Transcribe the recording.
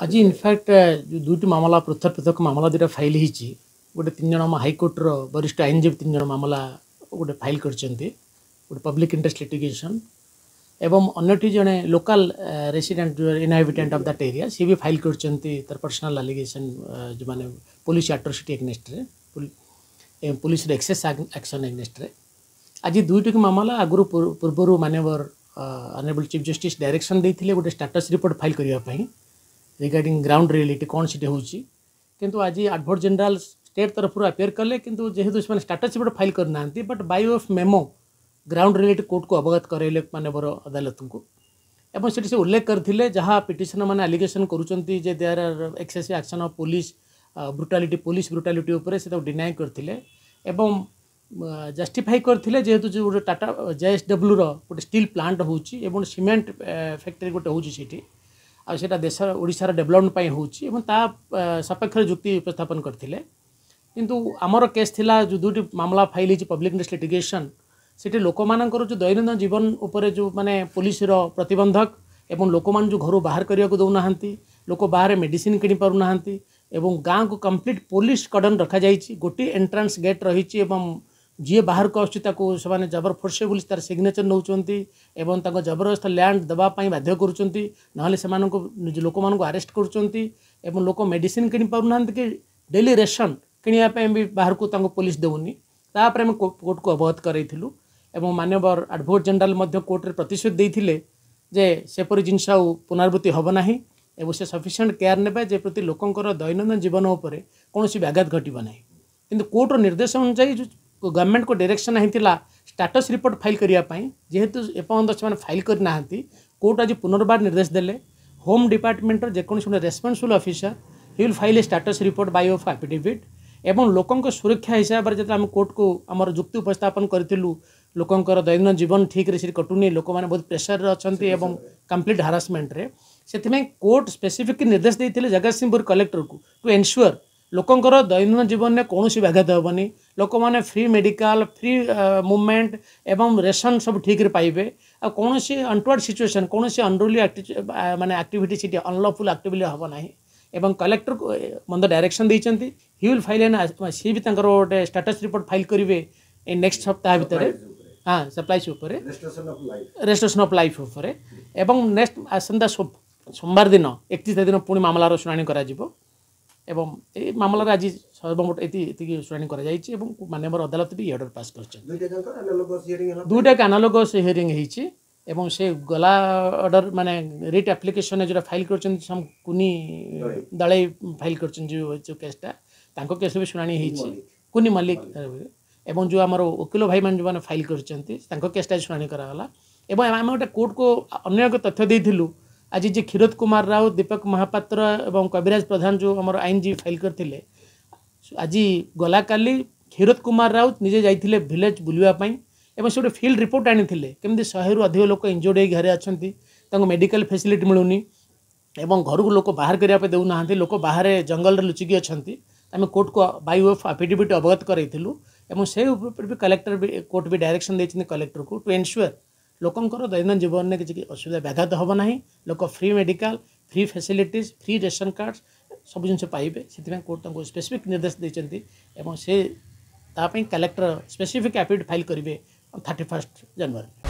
आज in fact uh, जो दुईट मामला पृथक पृथक मामला दुटा फाइल होती गोटे तीन जन हाइकोर्टर वरिष्ठ आईनजीवी तीन जन मामला गोटे फाइल करते गोटे पब्लिक इंटरेस्ट लिटिगेशन एवं अन्यटी जड़े लोकाल रेसीडेट जो इनहाबिटेट अफ दैट एरिया सी भी फाइल करते तर पर्सनाल आलिगेसन uh, जो मैंने police atrocity against police excess action against आज दुईटी मामला आगु पूर्वर मानवर अनेबल चीफ जस्टिस डायरेक्शन देते गोटे स्टाटस रिपोर्ट फाइल करने ରିଗାର୍ଡିଂ ଗ୍ରାଉଣ୍ଡ ରିଆଲିଟି କ'ଣ ସେଠି ହେଉଛି କିନ୍ତୁ ଆଜି ଆଡ଼ଭୋକେଟ୍ ଜେନେରାଲ୍ ଷ୍ଟେଟ୍ ତରଫରୁ ଆପିୟର କଲେ କିନ୍ତୁ ଯେହେତୁ ସେମାନେ ଷ୍ଟାଟସ୍ ରିପୋର୍ଟ ଫାଇଲ୍ କରିନାହାନ୍ତି but by of memo ground relative କୋର୍ଟକୁ ଅବଗତ କରାଇଲେ ମାନ୍ୟବର ଅଦାଲତଙ୍କୁ ଏବଂ ସେଠି ସେ ଉଲ୍ଲେଖ କରିଥିଲେ ଯାହା ପିଟିସନର୍ମାନେ ଆଲିଗେସନ୍ କରୁଛନ୍ତି ଯେ there are excessive action of police brutality police brutality ଉପରେ ସେ ତାକୁ ଡିନାଏ କରିଥିଲେ ଏବଂ ଜଷ୍ଟିଫାଇ କରିଥିଲେ ଯେହେତୁ ଯେଉଁ ଗୋଟେ ଟାଟା ଜେଏସ୍ଡବ୍ଲ୍ୟୁର ଗୋଟେ ଷ୍ଟିଲ୍ ପ୍ଲାଣ୍ଟ ହେଉଛି ଏବଂ ସିମେଣ୍ଟ ଫ୍ୟାକ୍ଟ୍ରି ଗୋଟେ ହେଉଛି ସେଠି आ सीटा देश ओडार डेभलपमेंट हूँ ता सपक्ष जुक्ति उपस्थापन करते कि आमर केस थिला जो दुईटी मामला फाइल हो पब्लिक इंडस्ट लिटिगेसन से लोक मान जो दैनंद जीवन उपर जो मैंने पुलिस प्रतबंधक लोक मान जो घर बाहर करने को दौना लोक बाहर मेडिसीन किणी पार गाँव को कम्प्लीट पुलिस कडन रखा जाए गोटे एंट्रान्स गेट रही जी बाहर को आसने जबर फोर्स फोर्से तार सिग्नेचर नौ जबरदस्त लैंड देवाई बाध्य कर लोक मरेस्ट कर लोक मेडिसीन कि पार ना कि डेली रेसन किणवाई भी बाहर को पुलिस देवनी तापर आम कोर्ट को अवगत कराइल और मानवर आडभोकेट जेनेल कोर्ट में प्रतिश्रुति सेपर जिन पुनरावृत्ति हेना और से सफिसीयंट केयार ने प्रति लोकर दैनंद जीवन उपर कौन व्याघात घटना कोर्टर निर्देश अनुजाई गवर्नमेंट को डायरेक्शन आईला स्टाटस रिपोर्ट फाइल करने जेहेतु एपर्त से फाइल करना कोर्ट आज पुनर्वर निर्देश देते होम डिपार्टमेंटर जो responsible officer you'll file a status report by of affidavit और लोकों सुरक्षा हिसाब से जो आम कोर्ट को आम जुक्ति उपस्थापन करूँ लोकंर दैनन्द जीवन ठीक से कटुनि लोक मैंने बहुत प्रेसर अच्छा कम्प्लीट हरासमेंट्रे से कोर्ट स्पेसीफिक निर्देश देते जगत सिंहपुर कलेक्टर को टू एनश्योर लोकंर दैनन्द जीवन में कौन सी व्याघात हेनी ଲୋକମାନେ ଫ୍ରି ମେଡ଼ିକାଲ ଫ୍ରି ମୁଭମେଣ୍ଟ ଏବଂ ରେସନ୍ ସବୁ ଠିକ୍ରେ ପାଇବେ ଆଉ କୌଣସି ଅନ୍ଟୱାର୍ଡ଼ ସିଚୁଏସନ୍ କୌଣସି ଅନ୍ରୁଲି ମାନେ ଆକ୍ଟିଭିଟି ସେଠି ଅନ୍ଲଫୁଲ୍ ଆକ୍ଟିଭିଟି ହେବ ନାହିଁ ଏବଂ କଲେକ୍ଟରକୁ ମନ୍ଦ ଡାଇରେକ୍ସନ୍ ଦେଇଛନ୍ତି ହି ୱିଲ୍ ଫାଇଲ୍ ଏନ୍ ସିଏ ବି ତାଙ୍କର ଗୋଟେ ଷ୍ଟାଟସ୍ ରିପୋର୍ଟ ଫାଇଲ୍ କରିବେ ଏ ନେକ୍ସଟ ସପ୍ତାହ ଭିତରେ ହଁ ସପ୍ଲାଇସ୍ ଉପରେ ରେଜିଷ୍ଟ୍ରେସନ୍ ଅଫ୍ ଲାଇଫ୍ ଉପରେ ଏବଂ ନେକ୍ସଟ ଆସନ୍ତା ସୋମବାର ଦିନ ଏକତିରିଶ ଦିନ ପୁଣି ମାମଲାର ଶୁଣାଣି କରାଯିବ ଏବଂ ଏଇ ମାମଲାରେ ଆଜି ଶହେ ଭୋଟ୍ ଏତିକି ଏତିକି ଶୁଣାଣି କରାଯାଇଛି ଏବଂ ମାନ୍ୟବର ଅଦାଲତ ବି ଅର୍ଡ଼ର ପାସ୍ କରିଛନ୍ତି ଦୁଇଟାକ ଆନାଲୋଗସ୍ ହିୟରିଂ ହେଇଛି ଏବଂ ସେ ଗଲା ଅର୍ଡ଼ର ମାନେ ରିଟ୍ ଆପ୍ଲିକେସନ୍ରେ ଯେଉଁଟା ଫାଇଲ୍ କରିଛନ୍ତି ସମ୍ କୁନି ଦଳେଇ ଫାଇଲ୍ କରିଛନ୍ତି ଯେଉଁ କେସ୍ଟା ତାଙ୍କ କେସ୍ ବି ଶୁଣାଣି ହେଇଛି କୁନି ମଲ୍ଲିକ ଏବଂ ଯେଉଁ ଆମର ଓକିଲ ଭାଇମାନେ ଯେଉଁମାନେ ଫାଇଲ୍ କରିଛନ୍ତି ତାଙ୍କ କେସ୍ଟା ଶୁଣାଣି କରାଗଲା ଏବଂ ଆମେ ଗୋଟେ କୋର୍ଟକୁ ଅନ୍ୟ ଏକ ତଥ୍ୟ ଦେଇଥିଲୁ ଆଜି ଯେ କ୍ଷୀରୋଦ କୁମାର ରାଉତ ଦୀପକ ମହାପାତ୍ର ଏବଂ କବିରାଜ ପ୍ରଧାନ ଯେଉଁ ଆମର ଆଇନଜୀବୀ ଫାଇଲ୍ କରିଥିଲେ आज गला का क्षीरत कुमार राउत निजे जाते भिलेज बुलवापी एवं से गोटे फिल्ड रिपोर्ट आनी शहे रू अधिक लोक इंजोर्ड हो घर अच्छा मेडिकल फैसिलिटी मिलूनी एवं घर को लोक बाहर करने देना लोक बाहर जंगल लुचिकी अच्छा आम कोर्ट को बैफ आफिडेट अवगत कराइल और से कलेक्टर भी कोर्ट भी डायरेक्शन देते कलेक्टर को टू एनश्योर लोकर दैनन्द जीवन में किसी असुविधा व्याघात हम लोक free medical free facility free ration cards सब जिन पाइबे से कोर्ट तक स्पेसीफिक निर्देश देते कलेक्टर स्पेसीफिक आफिडेट फाइल करेंगे थर्टिफास्ट जानुरी